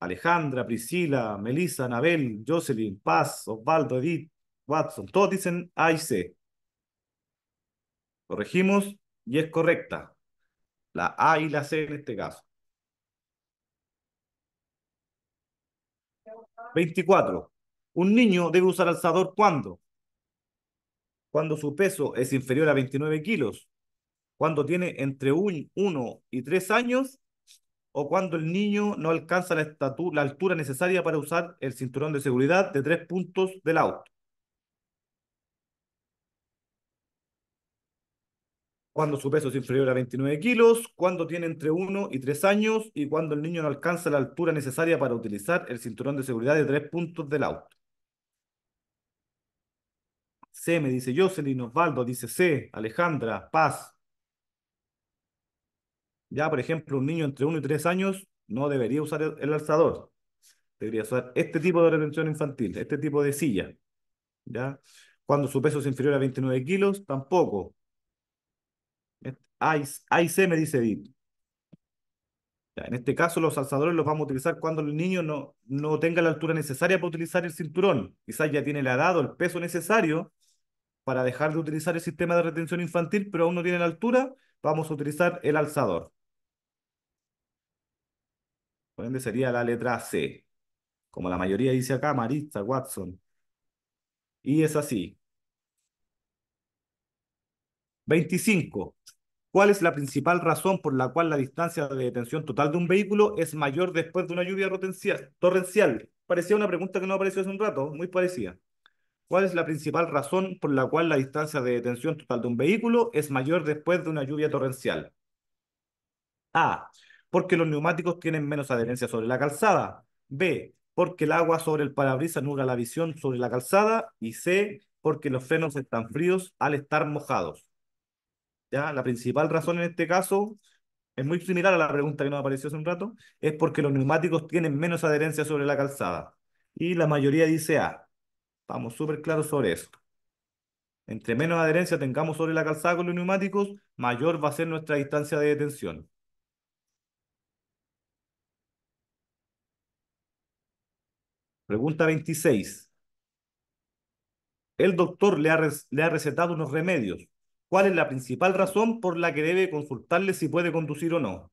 Alejandra, Priscila, Melissa, Anabel, Jocelyn, Paz, Osvaldo, Edith, Watson. Todos dicen A y C. Corregimos y es correcta. La A y la C en este caso. 24. Un niño debe usar alzador cuando? Cuando su peso es inferior a 29 kilos cuando tiene entre un, uno y tres años o cuando el niño no alcanza la, estatura, la altura necesaria para usar el cinturón de seguridad de tres puntos del auto. Cuando su peso es inferior a 29 kilos, cuando tiene entre 1 y 3 años y cuando el niño no alcanza la altura necesaria para utilizar el cinturón de seguridad de tres puntos del auto. C, me dice Jocelyn, Osvaldo, dice C, Alejandra, Paz, ya, por ejemplo, un niño entre 1 y 3 años no debería usar el, alzador. Debería usar este tipo de retención infantil, este tipo de silla. ¿Ya? Cuando su peso es inferior a 29 kilos, tampoco. Ahí se me dice Edith. Ya, en este caso, los alzadores los vamos a utilizar cuando el niño no, no tenga la altura necesaria para utilizar el cinturón. Quizás ya tiene la edad o el peso necesario para dejar de utilizar el sistema de retención infantil, pero aún no tiene la altura, vamos a utilizar el alzador. Por sería la letra C. Como la mayoría dice acá, Marista, Watson. Y es así. 25. ¿Cuál es la principal razón por la cual la distancia de detención total de un vehículo es mayor después de una lluvia torrencial? Parecía una pregunta que no apareció hace un rato, muy parecida. ¿Cuál es la principal razón por la cual la distancia de detención total de un vehículo es mayor después de una lluvia torrencial? A porque los neumáticos tienen menos adherencia sobre la calzada. B, porque el agua sobre el parabrisas nubla la visión sobre la calzada. Y C, porque los frenos están fríos al estar mojados. ¿Ya? La principal razón en este caso es muy similar a la pregunta que nos apareció hace un rato, es porque los neumáticos tienen menos adherencia sobre la calzada. Y la mayoría dice A. Estamos súper claros sobre eso. Entre menos adherencia tengamos sobre la calzada con los neumáticos, mayor va a ser nuestra distancia de detención. Pregunta 26. El doctor le ha, le ha recetado unos remedios. ¿Cuál es la principal razón por la que debe consultarle si puede conducir o no?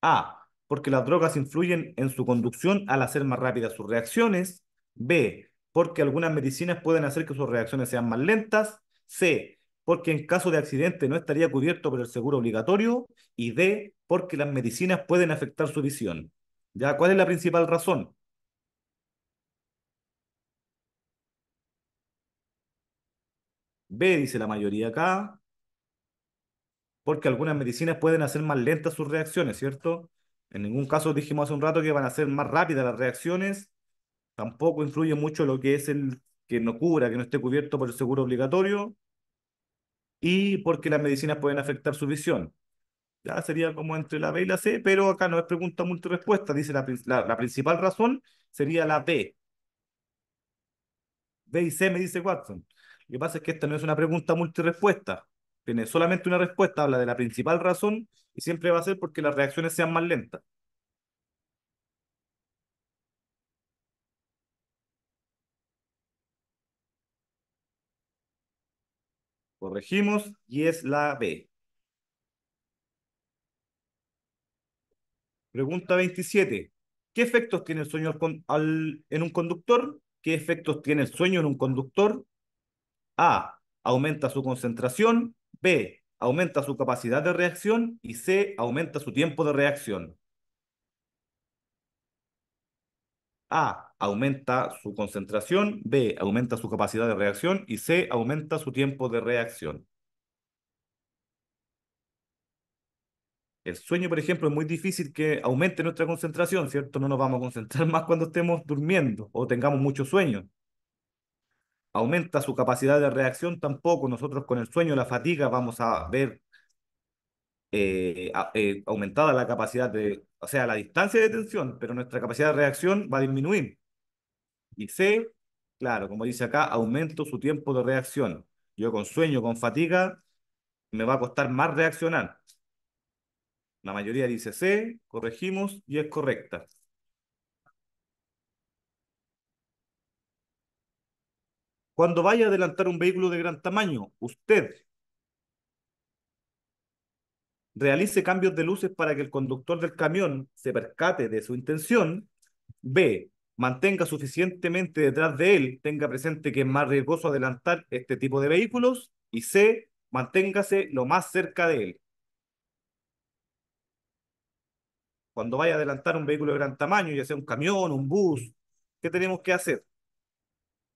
A. Porque las drogas influyen en su conducción al hacer más rápidas sus reacciones. B. Porque algunas medicinas pueden hacer que sus reacciones sean más lentas. C. Porque en caso de accidente no estaría cubierto por el seguro obligatorio. Y D. Porque las medicinas pueden afectar su visión. ¿Ya cuál es la principal razón? B, dice la mayoría acá, porque algunas medicinas pueden hacer más lentas sus reacciones, ¿cierto? En ningún caso dijimos hace un rato que van a ser más rápidas las reacciones, tampoco influye mucho lo que es el que no cura, que no esté cubierto por el seguro obligatorio, y porque las medicinas pueden afectar su visión ya sería como entre la B y la C, pero acá no es pregunta multirespuesta, dice la, principal razón sería la B. B y C me dice Watson. Lo que pasa es que esta no es una pregunta multirespuesta, tiene solamente una respuesta, habla de la principal razón y siempre va a ser porque las reacciones sean más lentas. Corregimos y es la B. Pregunta 27. ¿Qué efectos tiene el sueño en un conductor? ¿Qué efectos tiene el sueño en un conductor? A. Aumenta su concentración. B. Aumenta su capacidad de reacción. Y C. Aumenta su tiempo de reacción. A. Aumenta su concentración. B. Aumenta su capacidad de reacción. Y C. Aumenta su tiempo de reacción. El sueño, por ejemplo, es muy difícil que aumente nuestra concentración, ¿cierto? No nos vamos a concentrar más cuando estemos durmiendo o tengamos mucho sueño. Aumenta su capacidad de reacción tampoco. Nosotros con el sueño, la fatiga, vamos a ver eh, eh, aumentada la capacidad de, o sea, la distancia de tensión, pero nuestra capacidad de reacción va a disminuir. Y C, claro, como dice acá, aumento su tiempo de reacción. Yo con sueño, con fatiga, me va a costar más reaccionar la mayoría dice C, corregimos y es correcta. Cuando vaya a adelantar un vehículo de gran tamaño, usted realice cambios de luces para que el conductor del camión se percate de su intención. B. Mantenga suficientemente detrás de él, tenga presente que es más riesgoso adelantar este tipo de vehículos. Y C. Manténgase lo más cerca de él. Cuando vaya a adelantar un vehículo de gran tamaño, ya sea un camión, un bus, ¿qué tenemos que hacer?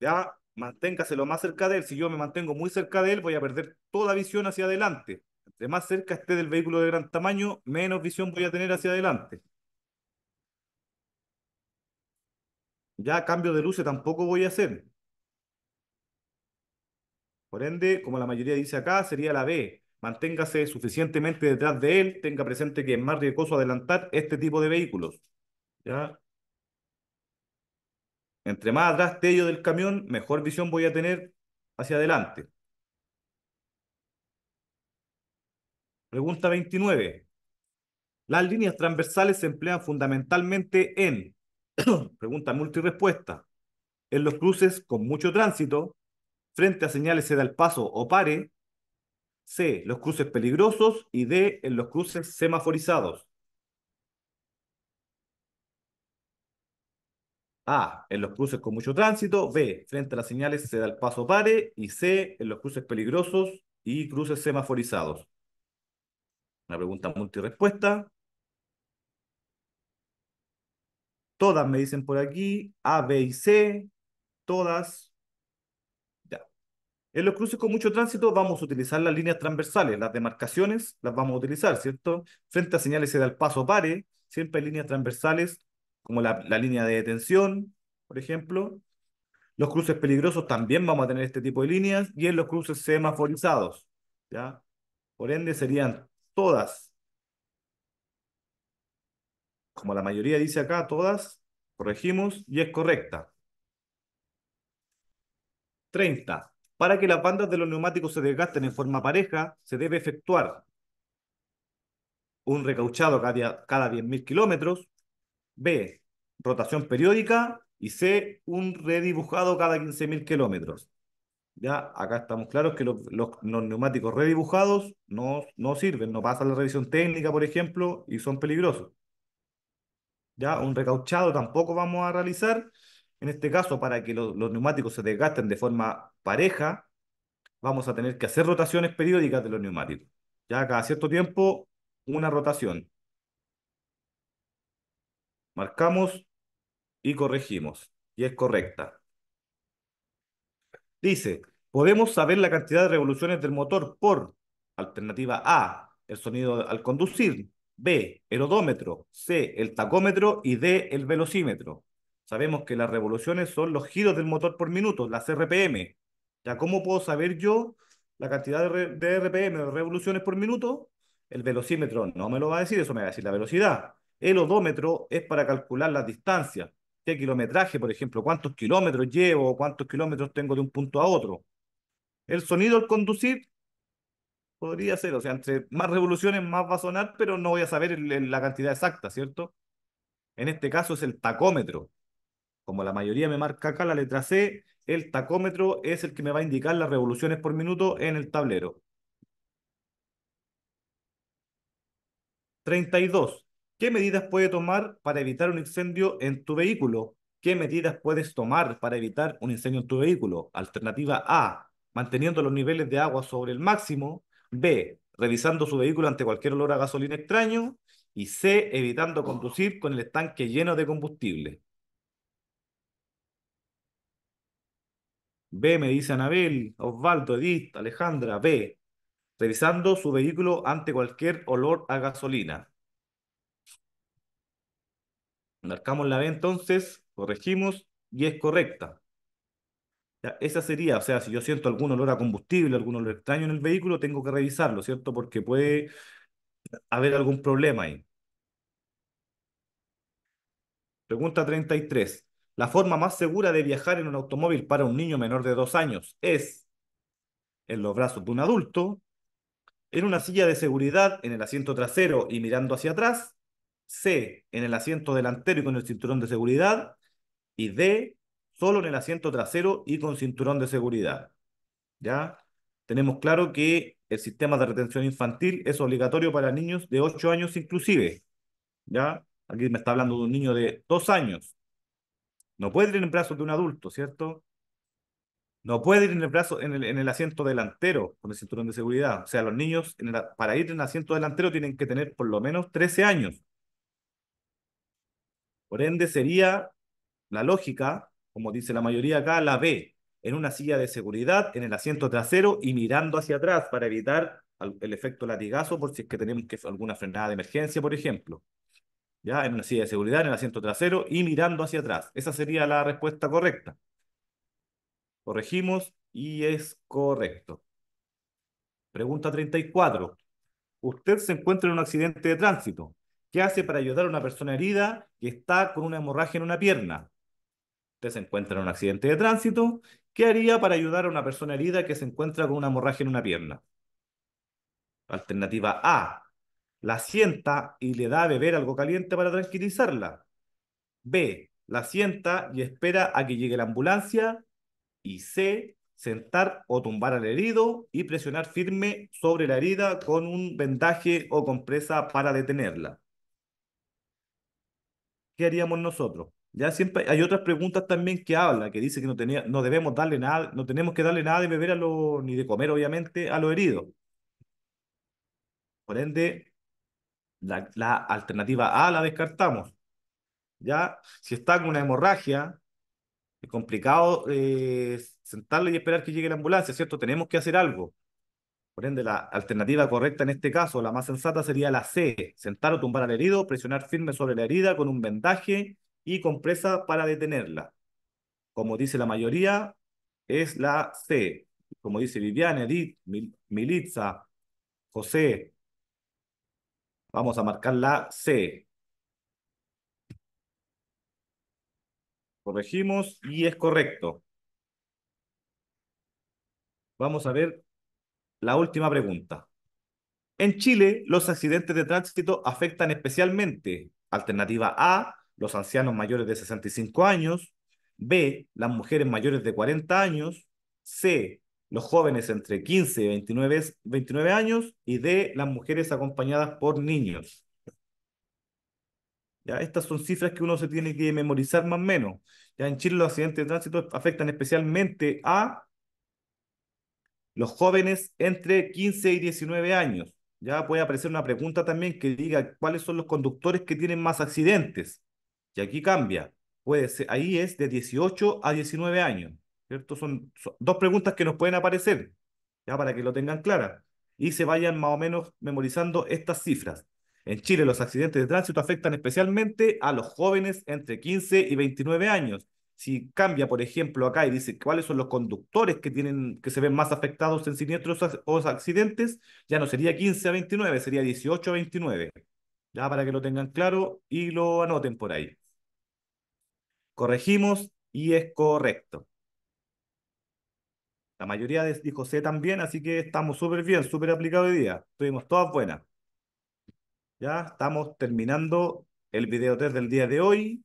Ya, manténgase lo más cerca de él. Si yo me mantengo muy cerca de él, voy a perder toda visión hacia adelante. Entre más cerca esté del vehículo de gran tamaño, menos visión voy a tener hacia adelante. Ya cambio de luces tampoco voy a hacer. Por ende, como la mayoría dice acá, sería la B manténgase suficientemente detrás de él, tenga presente que es más riesgoso adelantar este tipo de vehículos. ¿ya? Entre más atrás de del camión, mejor visión voy a tener hacia adelante. Pregunta 29. Las líneas transversales se emplean fundamentalmente en, pregunta multirespuesta, en los cruces con mucho tránsito, frente a señales se da el paso o pare, C, los cruces peligrosos y D, en los cruces semaforizados. A, en los cruces con mucho tránsito, B, frente a las señales se da el paso pare y C, en los cruces peligrosos y cruces semaforizados. Una pregunta multirespuesta. Todas me dicen por aquí, A, B y C, todas en los cruces con mucho tránsito vamos a utilizar las líneas transversales, las demarcaciones las vamos a utilizar, ¿cierto? Frente a señales se da el paso pare, siempre hay líneas transversales, como la, línea de detención, por ejemplo. Los cruces peligrosos también vamos a tener este tipo de líneas y en los cruces semaforizados, ¿ya? Por ende serían todas, como la mayoría dice acá, todas, corregimos y es correcta. 30. Para que las bandas de los neumáticos se desgasten en forma pareja, se debe efectuar un recauchado cada, cada 10.000 kilómetros, B, rotación periódica y C, un redibujado cada 15.000 kilómetros. Ya, acá estamos claros que los, neumáticos redibujados no, no, sirven, no pasan la revisión técnica, por ejemplo, y son peligrosos. Ya, un recauchado tampoco vamos a realizar. En este caso, para que los, los neumáticos se desgasten de forma pareja, vamos a tener que hacer rotaciones periódicas de los neumáticos. Ya cada cierto tiempo, una rotación. Marcamos y corregimos. Y es correcta. Dice, podemos saber la cantidad de revoluciones del motor por alternativa A, el sonido al conducir, B, el odómetro, C, el tacómetro y D, el velocímetro. Sabemos que las revoluciones son los giros del motor por minuto, las RPM cómo puedo saber yo la cantidad de, RPM, de revoluciones por minuto? El velocímetro no me lo va a decir, eso me va a decir la velocidad. El odómetro es para calcular las distancias. ¿Qué kilometraje, por ejemplo? ¿Cuántos kilómetros llevo? ¿Cuántos kilómetros tengo de un punto a otro? El sonido al conducir podría ser, o sea, entre más revoluciones más va a sonar, pero no voy a saber la cantidad exacta, ¿cierto? En este caso es el tacómetro. Como la mayoría me marca acá la letra C, el tacómetro es el que me va a indicar las revoluciones por minuto en el tablero. 32. ¿Qué medidas puede tomar para evitar un incendio en tu vehículo? ¿Qué medidas puedes tomar para evitar un incendio en tu vehículo? Alternativa A, manteniendo los niveles de agua sobre el máximo. B, revisando su vehículo ante cualquier olor a gasolina extraño. Y C, evitando conducir con el estanque lleno de combustible. B, me dice Anabel, Osvaldo, Edith, Alejandra, B, revisando su vehículo ante cualquier olor a gasolina. Marcamos la B entonces, corregimos y es correcta. esa sería, o sea, si yo siento algún olor a combustible, algún olor extraño en el vehículo, tengo que revisarlo, ¿cierto? Porque puede haber algún problema ahí. Pregunta 33. La forma más segura de viajar en un automóvil para un niño menor de dos años es en los brazos de un adulto, en una silla de seguridad en el asiento trasero y mirando hacia atrás, C en el asiento delantero y con el cinturón de seguridad, y D solo en el asiento trasero y con cinturón de seguridad. ¿Ya? Tenemos claro que el sistema de retención infantil es obligatorio para niños de 8 años inclusive. ¿Ya? Aquí me está hablando de un niño de dos años. No puede ir en el brazo de un adulto, ¿cierto? No puede ir en el, brazo, en el, asiento delantero con el cinturón de seguridad. O sea, los niños para ir en el asiento delantero tienen que tener por lo menos 13 años. Por ende, sería la lógica, como dice la mayoría acá, la B, en una silla de seguridad, en el asiento trasero y mirando hacia atrás para evitar el efecto latigazo por si es que tenemos que alguna frenada de emergencia, por ejemplo. ¿ya? En una silla de seguridad, en el asiento trasero y mirando hacia atrás. Esa sería la respuesta correcta. Corregimos y es correcto. Pregunta 34. Usted se encuentra en un accidente de tránsito. ¿Qué hace para ayudar a una persona herida que está con una hemorragia en una pierna? Usted se encuentra en un accidente de tránsito. ¿Qué haría para ayudar a una persona herida que se encuentra con una hemorragia en una pierna? Alternativa A. La sienta y le da a beber algo caliente para tranquilizarla. B. La sienta y espera a que llegue la ambulancia. Y C. Sentar o tumbar al herido y presionar firme sobre la herida con un vendaje o compresa para detenerla. ¿Qué haríamos nosotros? Ya siempre hay otras preguntas también que habla, que dice que no, tenía, no debemos darle nada, no tenemos que darle nada de beber a lo ni de comer, obviamente, a los heridos. Por ende, la, alternativa A la descartamos. ¿Ya? Si está con una hemorragia, es complicado eh, y esperar que llegue la ambulancia, ¿cierto? Tenemos que hacer algo. Por ende, la alternativa correcta en este caso, la más sensata, sería la C, sentar o tumbar al herido, presionar firme sobre la herida con un vendaje y compresa para detenerla. Como dice la mayoría, es la C. Como dice Viviana, Edith, Militza, José, Vamos a marcar la C. Corregimos y es correcto. Vamos a ver la última pregunta. En Chile, los accidentes de tránsito afectan especialmente, alternativa A, los ancianos mayores de 65 años, B, las mujeres mayores de 40 años, C, los jóvenes entre 15 y 29, 29 años y de las mujeres acompañadas por niños. ¿Ya? Estas son cifras que uno se tiene que memorizar más o menos. Ya en Chile los accidentes de tránsito afectan especialmente a los jóvenes entre 15 y 19 años. Ya puede aparecer una pregunta también que diga cuáles son los conductores que tienen más accidentes. Y aquí cambia. Puede ser, ahí es de 18 a 19 años. Son, dos preguntas que nos pueden aparecer, ya para que lo tengan clara, y se vayan más o menos memorizando estas cifras. En Chile los accidentes de tránsito afectan especialmente a los jóvenes entre 15 y 29 años. Si cambia, por ejemplo, acá y dice cuáles son los conductores que, tienen, que se ven más afectados en siniestros o accidentes, ya no sería 15 a 29, sería 18 a 29. Ya para que lo tengan claro y lo anoten por ahí. Corregimos y es correcto. La mayoría de, dijo C también, así que estamos súper bien, súper aplicados hoy día. Estuvimos todas buenas. Ya estamos terminando el video del día de hoy.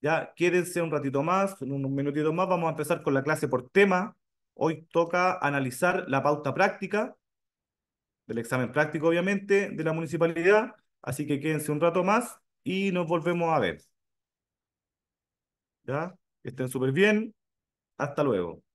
Ya, quédense un ratito más, en unos minutitos más vamos a empezar con la clase por tema. Hoy toca analizar la pauta práctica del examen práctico, obviamente, de la municipalidad. Así que quédense un rato más y nos volvemos a ver. ¿Ya? Estén súper bien. Hasta luego.